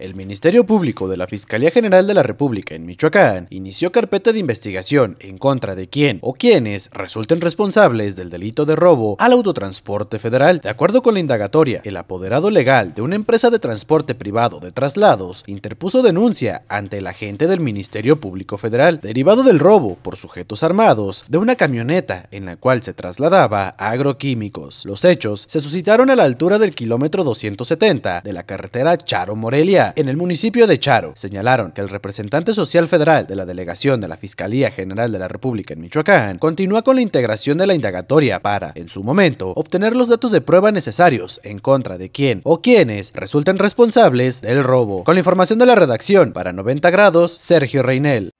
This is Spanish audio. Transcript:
El Ministerio Público de la Fiscalía General de la República en Michoacán inició carpeta de investigación en contra de quien o quienes resulten responsables del delito de robo al autotransporte federal. De acuerdo con la indagatoria, el apoderado legal de una empresa de transporte privado de traslados interpuso denuncia ante el agente del Ministerio Público Federal, derivado del robo por sujetos armados de una camioneta en la cual se trasladaba agroquímicos. Los hechos se suscitaron a la altura del kilómetro 270 de la carretera Charo Morelia en el municipio de Charo. Señalaron que el representante social federal de la delegación de la Fiscalía General de la República en Michoacán continúa con la integración de la indagatoria para, en su momento, obtener los datos de prueba necesarios en contra de quién o quienes resulten responsables del robo. Con la información de la redacción para 90 grados, Sergio Reinel.